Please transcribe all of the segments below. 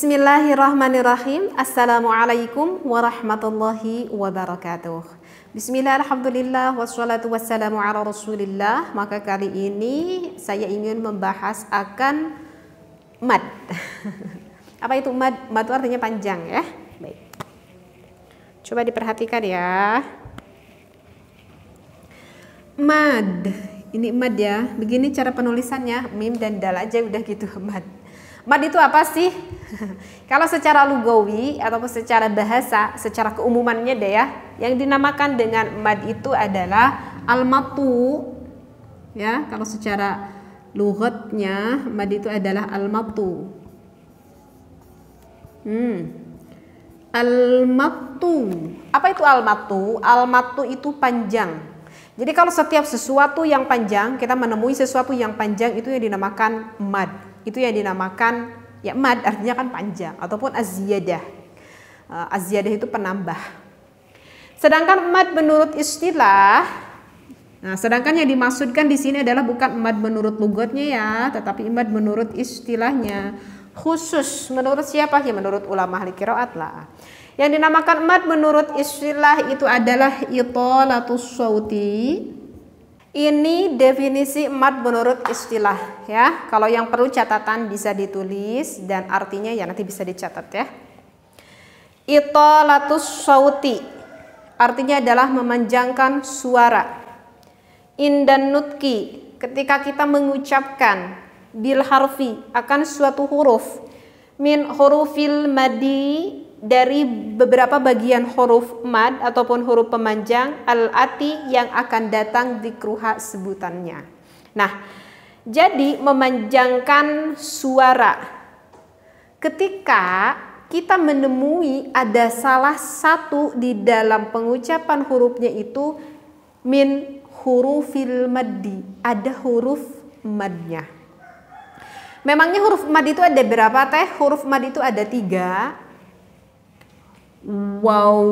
Bismillahirrahmanirrahim. Assalamualaikum warahmatullahi wabarakatuh. Bismillah, alhamdulillah, wassalatu wassalamu ala rasulillah. Maka kali ini saya ingin membahas akan mad. Apa itu mad? Mad itu artinya panjang ya. Baik. Coba diperhatikan ya. Mad. Ini mad ya. Begini cara penulisannya. Mim dan dal aja udah gitu mad. Mad itu apa sih? Kalau secara lugawi ataupun secara bahasa, secara keumumannya deh ya, yang dinamakan dengan mad itu adalah almatu. Ya, kalau secara lugatnya mad itu adalah almatu. Hmm. al Apa itu almatu? Almatu itu panjang. Jadi kalau setiap sesuatu yang panjang, kita menemui sesuatu yang panjang itu yang dinamakan mad itu yang dinamakan ya mad artinya kan panjang ataupun aziyadah. Eh, aziyadah itu penambah. Sedangkan mad menurut istilah Nah, sedangkan yang dimaksudkan di sini adalah bukan mad menurut lugatnya ya, tetapi mad menurut istilahnya. Khusus menurut siapa? Ya menurut ulama ahli kiraat lah. Yang dinamakan mad menurut istilah itu adalah itolatus sawti ini definisi emat menurut istilah ya. Kalau yang perlu catatan bisa ditulis dan artinya ya nanti bisa dicatat ya. Itolatus sauti artinya adalah memanjangkan suara. Indan nutki ketika kita mengucapkan bil harfi akan suatu huruf min hurufil madi dari beberapa bagian huruf mad ataupun huruf pemanjang al-ati yang akan datang di kruha sebutannya. Nah, jadi memanjangkan suara. Ketika kita menemui ada salah satu di dalam pengucapan hurufnya itu min hurufil maddi, ada huruf madnya. Memangnya huruf mad itu ada berapa teh? Huruf mad itu ada tiga, waw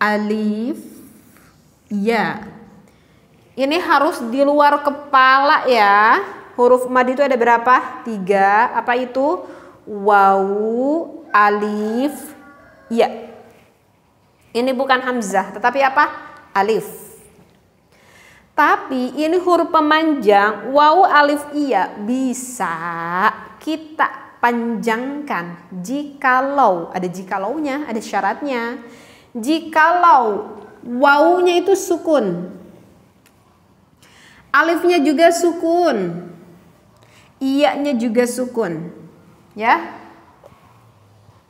alif ya ini harus di luar kepala ya huruf mad itu ada berapa tiga apa itu waw alif ya ini bukan hamzah tetapi apa alif tapi ini huruf pemanjang waw alif iya bisa kita panjangkan jikalau ada jikalau-nya, ada syaratnya jikalau nya itu sukun alifnya juga sukun iya-nya juga sukun ya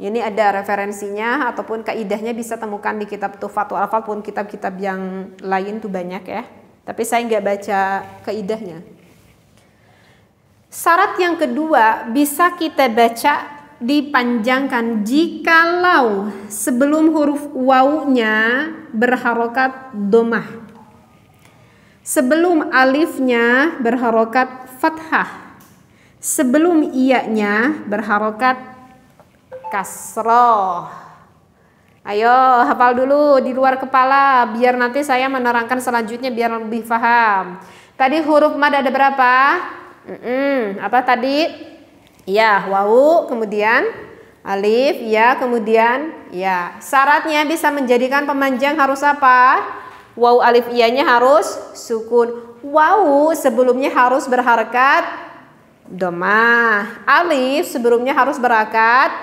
ini ada referensinya ataupun kaidahnya bisa temukan di kitab Tufatul Alfal pun kitab-kitab yang lain tuh banyak ya tapi saya nggak baca kaidahnya Syarat yang kedua bisa kita baca dipanjangkan jikalau sebelum huruf wawunya berharokat domah. Sebelum alifnya berharokat fathah. Sebelum ianya berharokat kasroh. Ayo hafal dulu di luar kepala biar nanti saya menerangkan selanjutnya biar lebih paham. Tadi huruf mad ada berapa? Mm-mm. Apa tadi? Ya, wawu, kemudian alif, ya, kemudian ya. Syaratnya bisa menjadikan pemanjang harus apa? Wawu alif ianya harus sukun. Wawu sebelumnya harus berharkat domah. Alif sebelumnya harus berakat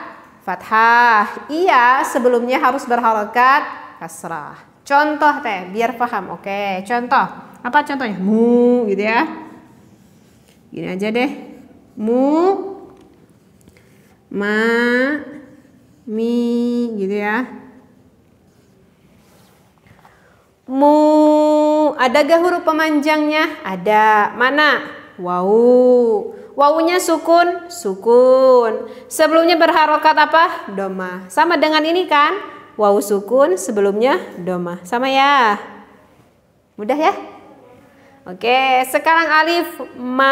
fathah. Iya sebelumnya harus berharkat kasrah. Contoh teh biar paham. Oke, contoh. Apa contohnya? Mu gitu ya. Gini aja deh. Mu ma mi gitu ya. Mu ada gak huruf pemanjangnya? Ada. Mana? Wau. Wawunya sukun, sukun. Sebelumnya berharokat apa? Doma. Sama dengan ini kan? Wau sukun, sebelumnya doma. Sama ya? Mudah ya? Oke, sekarang alif ma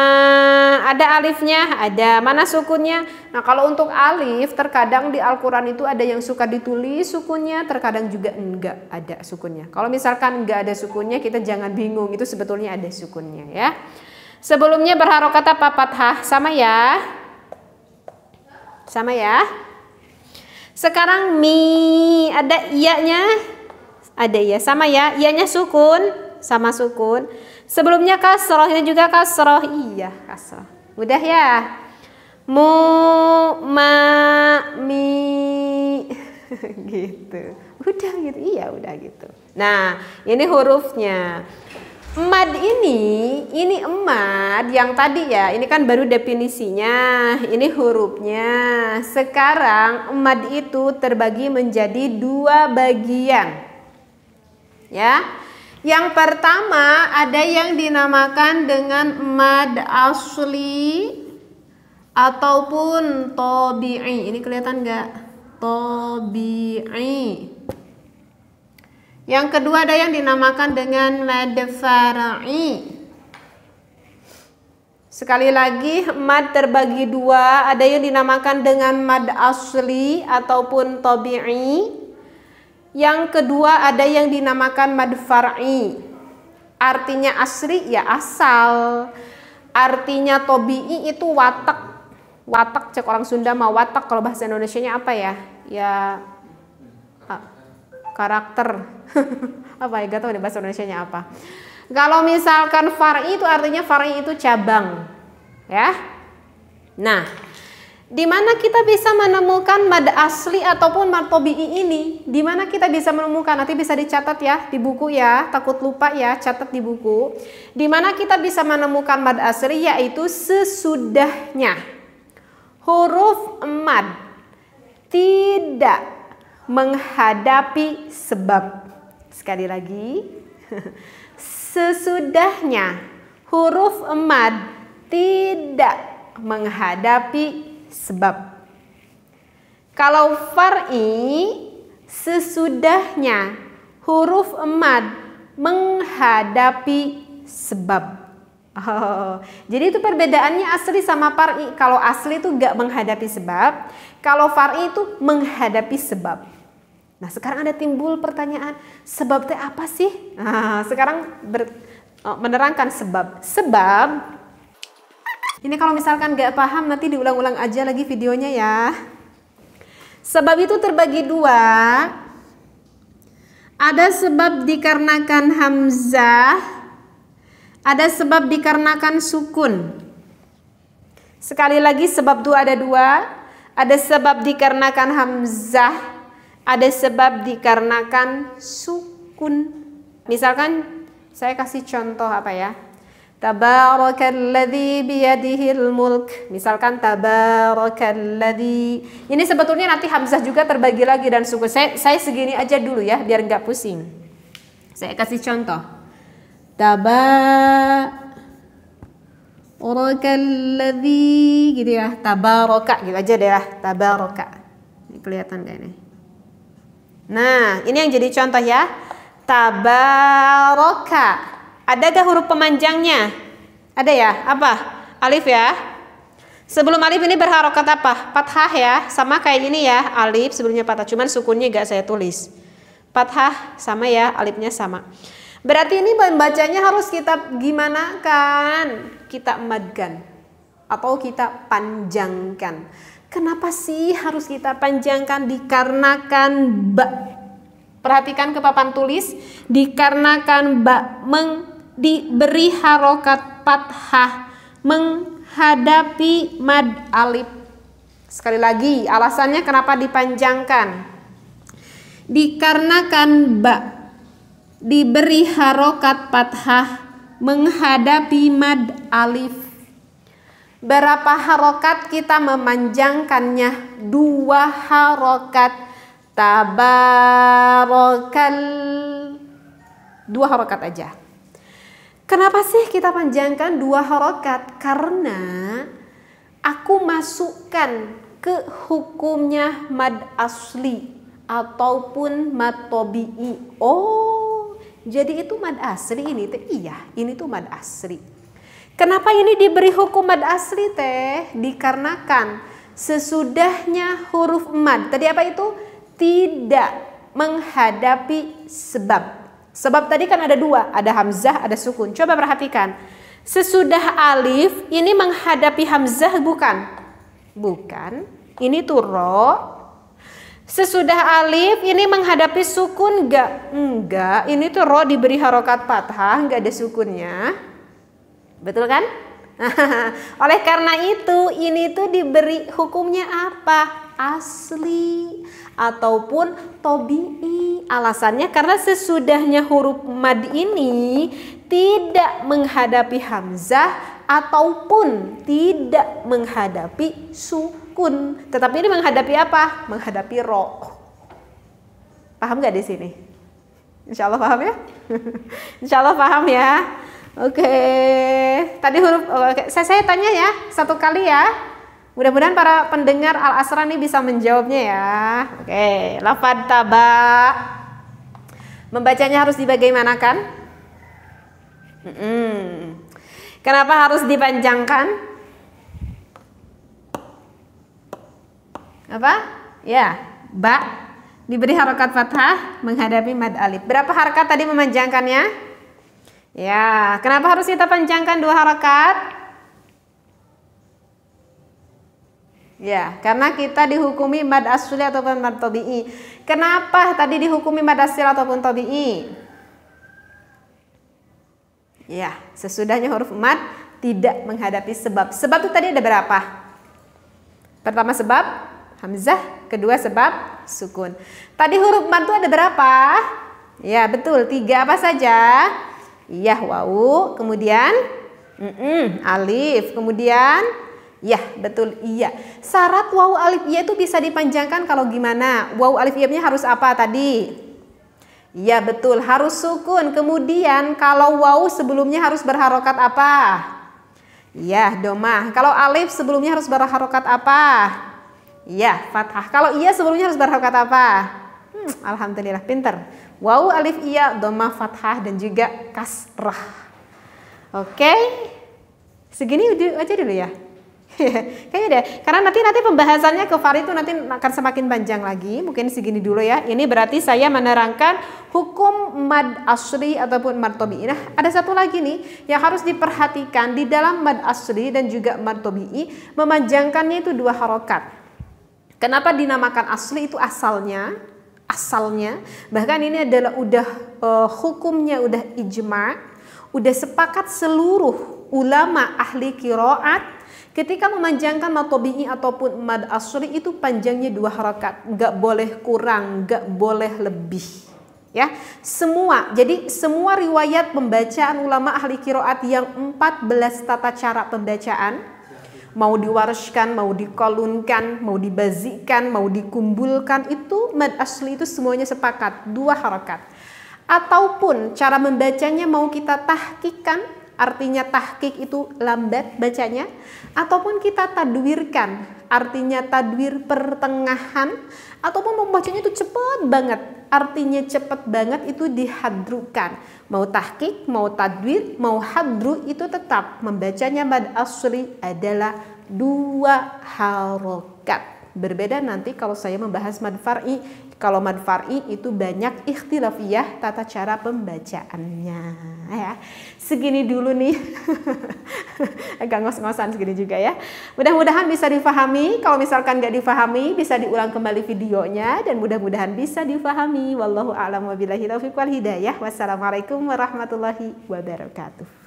ada alifnya, ada mana sukunnya? Nah, kalau untuk alif terkadang di Al-Qur'an itu ada yang suka ditulis sukunnya, terkadang juga enggak ada sukunnya. Kalau misalkan enggak ada sukunnya, kita jangan bingung, itu sebetulnya ada sukunnya ya. Sebelumnya berharokat apa fathah? Sama ya? Sama ya? Sekarang mi ada iya-nya? Ada iya, sama ya? Iya-nya sukun, sama sukun. Sebelumnya kasroh ini juga kasroh. Iya, kasroh. Mudah ya. Mu ma mi gitu. Udah gitu. Iya, udah gitu. Nah, ini hurufnya. Mad ini, ini emad yang tadi ya, ini kan baru definisinya, ini hurufnya. Sekarang emad itu terbagi menjadi dua bagian. Ya, yang pertama ada yang dinamakan dengan mad asli ataupun tobi'i. Ini kelihatan nggak? Tobi'i. Yang kedua ada yang dinamakan dengan mad far'i. Sekali lagi mad terbagi dua, ada yang dinamakan dengan mad asli ataupun tobi'i yang kedua ada yang dinamakan madfar'i. Artinya asri ya asal. Artinya tobi'i itu watak. Watak cek orang Sunda mah watak kalau bahasa Indonesianya apa ya? Ya ah, karakter. apa ya? Gak tahu deh bahasa Indonesianya apa. Kalau misalkan far'i itu artinya far'i itu cabang. Ya. Nah, di mana kita bisa menemukan mad asli ataupun mad tobi'i ini? Di mana kita bisa menemukan? Nanti bisa dicatat ya di buku ya, takut lupa ya, catat di buku. Di mana kita bisa menemukan mad asli yaitu sesudahnya. Huruf mad tidak menghadapi sebab. Sekali lagi. Sesudahnya huruf mad tidak menghadapi sebab. Kalau far'i sesudahnya huruf emad menghadapi sebab. Oh, jadi itu perbedaannya asli sama far'i. Kalau asli itu gak menghadapi sebab, kalau far'i itu menghadapi sebab. Nah sekarang ada timbul pertanyaan, sebab teh apa sih? Nah sekarang ber, oh, menerangkan sebab. Sebab ini kalau misalkan gak paham nanti diulang-ulang aja lagi videonya ya. Sebab itu terbagi dua. Ada sebab dikarenakan hamzah, ada sebab dikarenakan sukun. Sekali lagi sebab itu ada dua, ada sebab dikarenakan hamzah, ada sebab dikarenakan sukun. Misalkan saya kasih contoh apa ya? Tabarakalladzi biyadihil mulk. Misalkan tabarakalladzi. Ini sebetulnya nanti hamzah juga terbagi lagi dan suku. Saya, saya segini aja dulu ya biar nggak pusing. Saya kasih contoh. Tabarakalladzi gitu ya. Tabaraka gitu aja deh lah. Tabaraka. Ini kelihatan gak ini? Nah, ini yang jadi contoh ya. Tabaraka. Adakah huruf pemanjangnya? Ada ya? Apa? Alif ya? Sebelum alif ini berharokat apa? Fathah ya, sama kayak ini ya. Alif sebelumnya fathah, cuman sukunnya gak saya tulis. Fathah sama ya, alifnya sama. Berarti ini bacanya harus kita gimana kan? Kita emadkan atau kita panjangkan. Kenapa sih harus kita panjangkan? Dikarenakan ba. Perhatikan ke papan tulis, dikarenakan ba meng diberi harokat fathah menghadapi mad alif. Sekali lagi, alasannya kenapa dipanjangkan? Dikarenakan ba diberi harokat fathah menghadapi mad alif. Berapa harokat kita memanjangkannya? Dua harokat tabarokal. Dua harokat aja. Kenapa sih kita panjangkan dua harokat? Karena aku masukkan ke hukumnya mad asli ataupun mad tobi'i. Oh, jadi itu mad asli ini teh? Iya, ini tuh mad asli. Kenapa ini diberi hukum mad asli teh? Dikarenakan sesudahnya huruf mad. Tadi apa itu? Tidak menghadapi sebab Sebab tadi kan ada dua, ada hamzah, ada sukun. Coba perhatikan. Sesudah alif ini menghadapi hamzah bukan? Bukan. Ini tuh ro. Sesudah alif ini menghadapi sukun enggak? Enggak. Ini tuh ro diberi harokat fathah, enggak ada sukunnya. Betul kan? Oleh karena itu ini tuh diberi hukumnya apa? asli ataupun tobi'i. Alasannya karena sesudahnya huruf mad ini tidak menghadapi hamzah ataupun tidak menghadapi sukun. Tetapi ini menghadapi apa? Menghadapi ro. Paham gak di sini? Insya Allah paham ya? Insya Allah paham ya? Oke, tadi huruf, saya, saya tanya ya, satu kali ya. Mudah-mudahan para pendengar Al Asrani ini bisa menjawabnya ya. Oke, lafad taba. Membacanya harus dibagaimanakan? Hmm. Kenapa harus dipanjangkan? Apa? Ya, ba diberi harokat fathah menghadapi mad alif. Berapa harokat tadi memanjangkannya? Ya, kenapa harus kita panjangkan dua harokat? Ya, karena kita dihukumi mad asli ataupun mad tabi'i. Kenapa tadi dihukumi mad asli ataupun tabi'i? Ya, sesudahnya huruf mad tidak menghadapi sebab. Sebab itu tadi ada berapa? Pertama sebab hamzah, kedua sebab sukun. Tadi huruf mad itu ada berapa? Ya, betul. Tiga apa saja? Iya, wau, kemudian mm -mm, alif, kemudian Ya, betul. Iya. Syarat wawu alif ya itu bisa dipanjangkan kalau gimana? Wawu alif ya harus apa tadi? iya betul. Harus sukun. Kemudian kalau wawu sebelumnya harus berharokat apa? Ya, domah. Kalau alif sebelumnya harus berharokat apa? Ya, fathah. Kalau iya sebelumnya harus berharokat apa? Hmm, Alhamdulillah, pinter. Wawu alif, iya, domah, fathah, dan juga kasrah. Oke, segini aja dulu ya. Kayaknya deh, karena nanti nanti pembahasannya ke Farid itu nanti akan semakin panjang lagi. Mungkin segini dulu ya. Ini berarti saya menerangkan hukum mad asri ataupun mad tobi Nah, ada satu lagi nih yang harus diperhatikan di dalam mad asri dan juga mad tobi memanjangkannya itu dua harokat. Kenapa dinamakan asli itu asalnya? Asalnya, bahkan ini adalah udah uh, hukumnya udah ijma, udah sepakat seluruh ulama ahli kiroat Ketika memanjangkan mad ataupun mad asri itu panjangnya dua harakat, Gak boleh kurang, gak boleh lebih ya semua jadi semua riwayat pembacaan ulama ahli kiroat yang 14 tata cara pembacaan mau diwariskan mau dikolunkan mau dibazikan mau dikumpulkan itu mad asli itu semuanya sepakat dua harakat. ataupun cara membacanya mau kita tahkikan artinya tahkik itu lambat bacanya ataupun kita tadwirkan artinya tadwir pertengahan ataupun membacanya itu cepat banget artinya cepat banget itu dihadrukan mau tahkik mau tadwir mau hadru itu tetap membacanya mad asri adalah dua harokat Berbeda nanti kalau saya membahas madfar'i. Kalau madfar'i itu banyak ikhtilafiyah tata cara pembacaannya. Ya. Segini dulu nih. Agak ngos-ngosan segini juga ya. Mudah-mudahan bisa difahami. Kalau misalkan nggak difahami bisa diulang kembali videonya dan mudah-mudahan bisa difahami. Wallahu a'lam wabillahi taufiq wal hidayah. Wassalamualaikum warahmatullahi wabarakatuh.